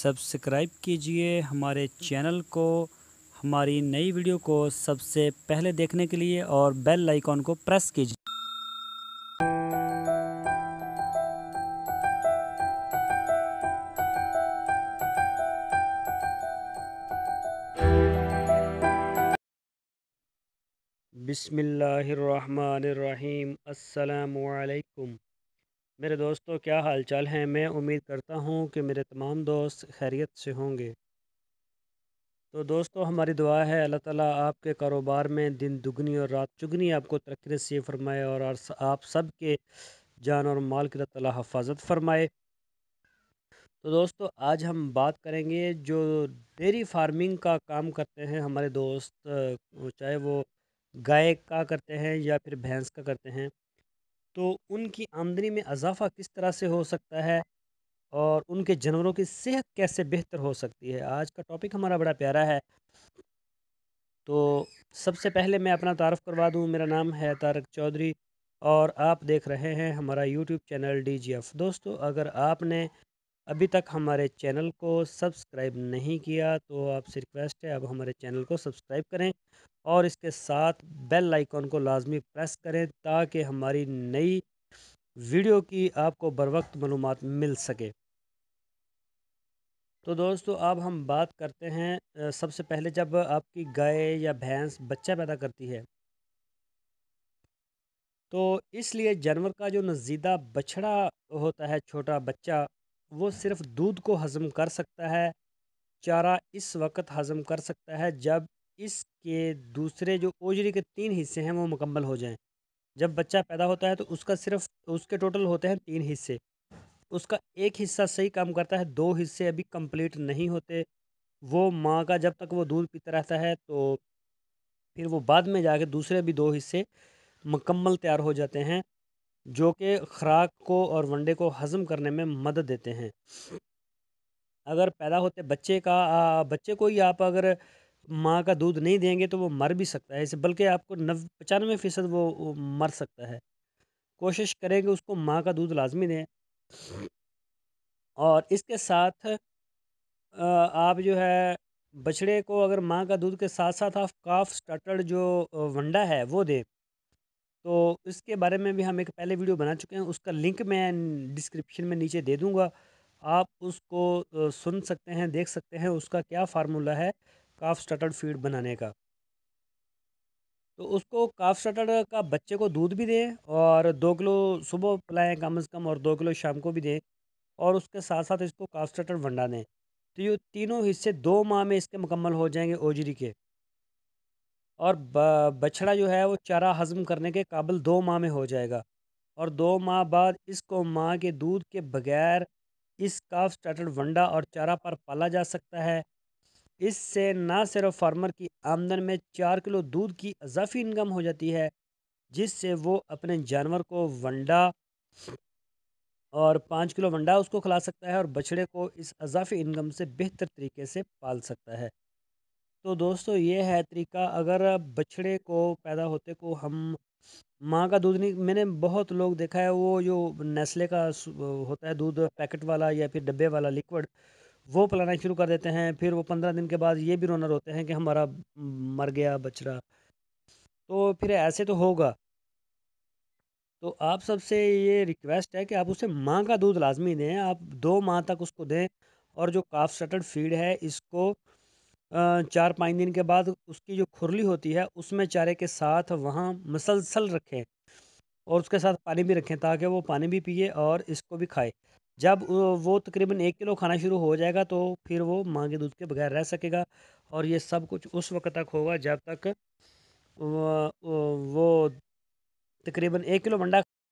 subscribe کیجئے ہمارے channel کو ہماری نئی ویڈیو کو سب سے پہلے دیکھنے کے لیے اور بیل آئیکن کو پریس کیجئے بسم اللہ الرحمن الرحیم السلام علیکم میرے دوستوں کیا حال چال ہیں میں امید کرتا ہوں کہ میرے تمام دوست خیریت سے ہوں گے تو دوستو ہماری دعا ہے اللہ تعالیٰ آپ کے کاروبار میں دن دگنی اور رات چگنی آپ کو ترقی نصیب فرمائے اور آپ سب کے جان اور مال کی تعالیٰ حفاظت فرمائے تو دوستو آج ہم بات کریں گے جو ڈیری فارمنگ کا کام کرتے ہیں ہمارے دوست چاہے وہ گائے کا کرتے ہیں یا پھر بھینس کا کرتے ہیں تو ان کی آمدنی میں اضافہ کس طرح سے ہو سکتا ہے اور ان کے جانوروں کی صحت کیسے بہتر ہو سکتی ہے آج کا ٹاپک ہمارا بڑا پیارا ہے تو سب سے پہلے میں اپنا تعارف کروا دوں میرا نام ہے تارک چودھری اور آپ دیکھ رہے ہیں ہمارا YouTube channel D G F دوستو اگر آپ نے ابھی تک ہمارے چینل کو سبسکرائب نہیں کیا تو آپ سے ریکویسٹ ہے اب ہمارے چینل کو سبسکرائب کریں اور اس کے ساتھ بیل آئیکن کو لازمی پریس کریں تاکہ ہماری نئی ویڈیو کی آپ کو بروقت معلومات مل سکے تو دوستو اب ہم بات کرتے ہیں سب سے پہلے جب آپ کی گائے یا بھینس بچہ پیدا کرتی ہے تو اس لیے جانور کا جو نزیدہ بچھڑا ہوتا ہے چھوٹا بچہ وہ صرف دودھ کو ہضم کر سکتا ہے چارہ اس وقت ہضم کر سکتا ہے جب اس کے دوسرے جو اوجری کے تین حصے ہیں وہ مکمل ہو جائیں جب بچہ پیدا ہوتا ہے تو اس کا صرف اس کے ٹوٹل ہوتے ہیں تین حصے اس کا ایک حصہ صحیح کام کرتا ہے دو حصے ابھی کمپلیٹ نہیں ہوتے وہ ماں کا جب تک وہ دودھ پیتا رہتا ہے تو پھر وہ بعد میں جا کے دوسرے بھی دو حصے مکمل تیار ہو جاتے ہیں جو کہ خوراک کو اور ونڈے کو ہضم کرنے میں مدد دیتے ہیں اگر پیدا ہوتے بچے کا بچے کو ہی آپ اگر ماں کا دودھ نہیں دیں گے تو وہ مر بھی سکتا ہے اسے بلکہ آپ کو نو پچانوے فیصد وہ مر سکتا ہے کوشش کریں کہ اس کو ماں کا دودھ لازمی دیں اور اس کے ساتھ آپ جو ہے بچڑے کو اگر ماں کا دودھ کے ساتھ ساتھ آپ کاف سٹرٹڈ جو ونڈا ہے وہ دیں تو اس کے بارے میں بھی ہم ایک پہلے ویڈیو بنا چکے ہیں اس کا لنک میں ڈسکرپشن میں نیچے دے دوں گا آپ اس کو سن سکتے ہیں دیکھ سکتے ہیں اس کا کیا فارمولا ہے کاف سٹرٹڈ فیڈ بنانے کا تو اس کو کاف سٹرٹڈ کا بچے کو دودھ بھی دیں اور دو کلو صبح پلائیں کم از کم اور دو کلو شام کو بھی دیں اور اس کے ساتھ ساتھ اس کو کاف سٹرٹڈ ونڈا دیں تو یہ تینوں حصے دو ماہ میں اس کے مکمل ہو جائیں گے اوجری کے اور با بچھڑا جو ہے وہ چارہ ہضم کرنے کے قابل دو ماہ میں ہو جائے گا اور دو ماہ بعد اس کو ماہ کے دودھ کے بغیر اس کاف سٹارٹڈ ونڈا اور چارہ پر پالا جا سکتا ہے اس سے نہ صرف فارمر کی آمدن میں چار کلو دودھ کی اضافی انکم ہو جاتی ہے جس سے وہ اپنے جانور کو ونڈا اور پانچ کلو ونڈا اس کو کھلا سکتا ہے اور بچھڑے کو اس اضافی انکم سے بہتر طریقے سے پال سکتا ہے تو دوستو یہ ہے طریقہ اگر بچڑے کو پیدا ہوتے کو ہم ماں کا دودھ نہیں میں نے بہت لوگ دیکھا ہے وہ جو نیسلے کا ہوتا ہے دودھ پیکٹ والا یا پھر ڈبے والا لکوڈ وہ پلانا شروع کر دیتے ہیں پھر وہ پندرہ دن کے بعد یہ بھی رونر ہوتے ہیں کہ ہمارا مر گیا بچڑا تو پھر ایسے تو ہوگا تو آپ سب سے یہ ریکویسٹ ہے کہ آپ اسے ماں کا دودھ لازمی دیں آپ دو ماہ تک اس کو دیں اور جو کاف سٹڈ فیڈ ہے اس کو چار پانچ دن کے بعد اس کی جو کھرلی ہوتی ہے اس میں چارے کے ساتھ وہاں مسلسل رکھیں اور اس کے ساتھ پانی بھی رکھیں تاکہ وہ پانی بھی پیئے اور اس کو بھی کھائے جب وہ تقریباً ایک کلو کھانا شروع ہو جائے گا تو پھر وہ کے دودھ کے بغیر رہ سکے گا اور یہ سب کچھ اس وقت تک ہوگا جب تک وہ تقریباً ایک کلو منڈا